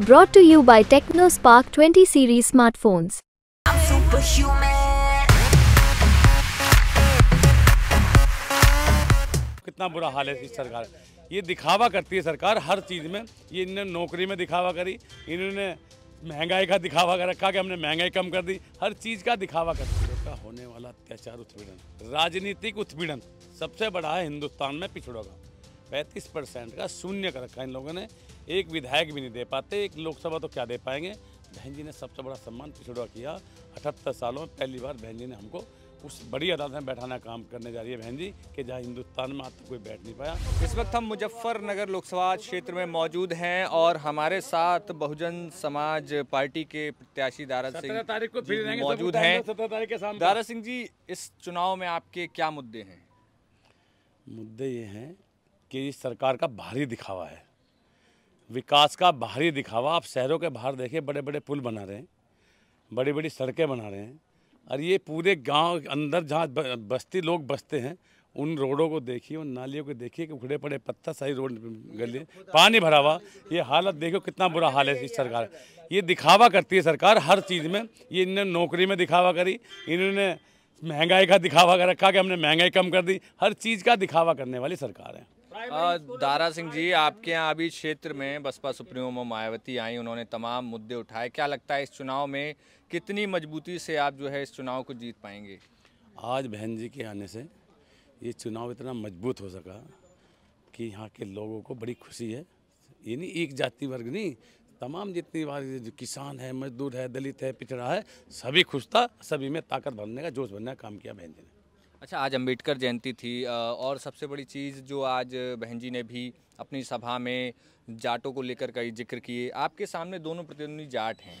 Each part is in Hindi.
brought to you by Spark 20 series smartphones. कितना बुरा हाल है इस सरकार ये दिखावा करती है सरकार हर चीज़ में ये इन्होंने नौकरी में दिखावा करी इन्होंने महंगाई का दिखावा कर रखा कि हमने महंगाई कम कर दी हर चीज़ का दिखावा कर दिया का होने वाला अत्याचार उत्पीड़न राजनीतिक उत्पीड़न सबसे बड़ा है हिंदुस्तान में पिछड़ों का पैंतीस परसेंट का शून्य कर रखा इन लोगों ने एक विधायक भी नहीं दे पाते एक लोकसभा तो क्या दे पाएंगे बहन जी ने सबसे बड़ा सम्मान पिछड़ा किया अठहत्तर सालों में पहली बार बहन जी ने हमको उस बड़ी अदालत में बैठाना काम करने जा रही है बहन जी कि जहाँ हिंदुस्तान में आज तक कोई बैठ नहीं पाया इस वक्त हम मुजफ्फरनगर लोकसभा क्षेत्र में मौजूद हैं और हमारे साथ बहुजन समाज पार्टी के प्रत्याशी दारा सिंह तारीख को फिर तो मौजूद हैं दारा सिंह जी इस चुनाव में आपके क्या मुद्दे हैं मुद्दे ये हैं कि इस सरकार का भारी दिखावा है विकास का भारी दिखावा आप शहरों के बाहर देखें बड़े बड़े पुल बना रहे हैं बड़ी बड़ी सड़कें बना रहे हैं और ये पूरे गांव अंदर जहाँ बस्ती लोग बसते हैं उन रोडों को देखिए उन नालियों को देखिए कि उखड़े पड़े पत्थर सही रोड गले पानी भरा हुआ ये हालत देखो कितना बुरा हाल है इस सरकार ये दिखावा करती है सरकार हर चीज़ में ये इन्होंने नौकरी में दिखावा करी इन्होंने महंगाई का दिखावा कर रखा कि हमने महंगाई कम कर दी हर चीज़ का दिखावा करने वाली सरकार है दारा सिंह जी आपके यहाँ अभी क्षेत्र में बसपा सुप्रीमो मायावती आई उन्होंने तमाम मुद्दे उठाए क्या लगता है इस चुनाव में कितनी मजबूती से आप जो है इस चुनाव को जीत पाएंगे आज बहन जी के आने से ये चुनाव इतना मजबूत हो सका कि यहाँ के लोगों को बड़ी खुशी है ये नहीं एक जाति वर्ग नहीं तमाम जितनी बार किसान है मजदूर है दलित है पिछड़ा है सभी खुश था सभी में ताकत भरने का जोश भरने का काम किया बहन जी ने अच्छा आज अंबेडकर जयंती थी और सबसे बड़ी चीज़ जो आज बहन जी ने भी अपनी सभा में जाटों को लेकर कई जिक्र किए आपके सामने दोनों प्रतिद्वंदी जाट हैं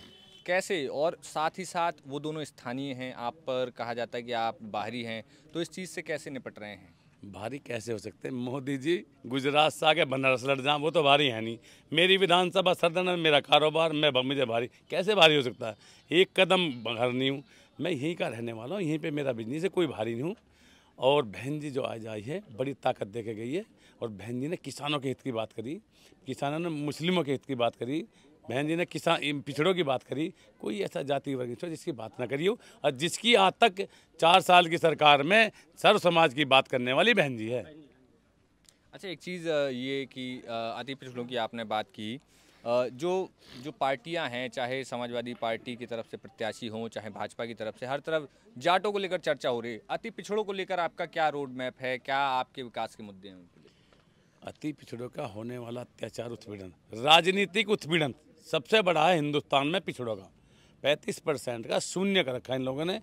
कैसे और साथ ही साथ वो दोनों स्थानीय हैं आप पर कहा जाता है कि आप बाहरी हैं तो इस चीज़ से कैसे निपट रहे हैं भारी कैसे हो सकते हैं मोदी जी गुजरात से आगे बनारस लड़ जाए वो तो भारी है नहीं मेरी विधानसभा सदन में मेरा कारोबार मैं मुझे भारी कैसे भारी हो सकता है एक कदम घर नहीं हूँ मैं यहीं का रहने वाला हूँ यहीं पे मेरा बिजनेस है कोई भारी नहीं हूँ और बहन जी जो आज आई है बड़ी ताकत दे के गई है और बहन जी ने किसानों के हित की बात करी किसानों ने मुस्लिमों के हित की बात करी बहन जी ने किसान पिछड़ों की बात करी कोई ऐसा जाति वर्ग नहीं जिसकी बात ना करी हो और जिसकी आज तक चार साल की सरकार में सर्व समाज की बात करने वाली बहन जी है अच्छा एक चीज़ ये कि अति पिछड़ों की आपने बात की जो जो पार्टियां हैं चाहे समाजवादी पार्टी की तरफ से प्रत्याशी हों चाहे भाजपा की तरफ से हर तरफ जाटों को लेकर चर्चा हो रही है अति पिछड़ों को लेकर आपका क्या रोड मैप है क्या आपके विकास के मुद्दे हैं अति पिछड़ों का होने वाला अत्याचार उत्पीड़न राजनीतिक उत्पीड़न सबसे बड़ा है हिंदुस्तान में पिछड़ों का पैंतीस परसेंट का शून्य कर रखा इन लोगों ने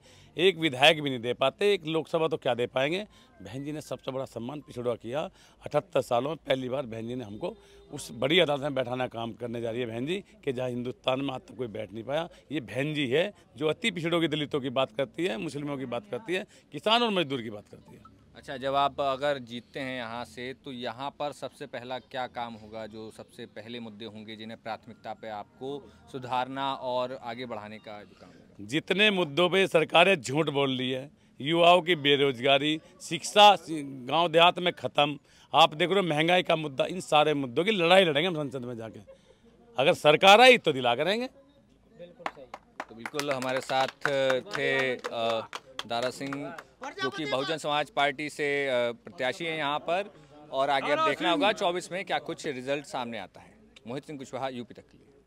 एक विधायक भी नहीं दे पाते एक लोकसभा तो क्या दे पाएंगे बहन जी ने सबसे बड़ा सम्मान पिछड़वा किया अठहत्तर सालों में पहली बार बहन जी ने हमको उस बड़ी अदालत में बैठाना काम करने जा रही है बहन जी कि जहाँ हिंदुस्तान में आज तक कोई बैठ नहीं पाया ये बहन जी है जो अति पिछड़ों की दलितों की बात करती है मुस्लिमों की बात करती है किसान और मजदूर की बात करती है अच्छा जब आप अगर जीतते हैं यहाँ से तो यहाँ पर सबसे पहला क्या काम होगा जो सबसे पहले मुद्दे होंगे जिन्हें प्राथमिकता पे आपको सुधारना और आगे बढ़ाने का जो काम होगा जितने मुद्दों पे सरकारें झूठ बोल रही है युवाओं की बेरोजगारी शिक्षा गांव देहात में ख़त्म आप देख रहे हो महंगाई का मुद्दा इन सारे मुद्दों की लड़ाई लड़ेंगे हम संसद में जाके अगर सरकार आई तो दिला करेंगे बिल्कुल सही तो बिल्कुल हमारे साथ थे दारा सिंह जो कि बहुजन समाज पार्टी से प्रत्याशी हैं यहाँ पर और आगे अब देखना होगा 24 में क्या कुछ रिजल्ट सामने आता है मोहित सिंह कुशवाहा यूपी तक के लिए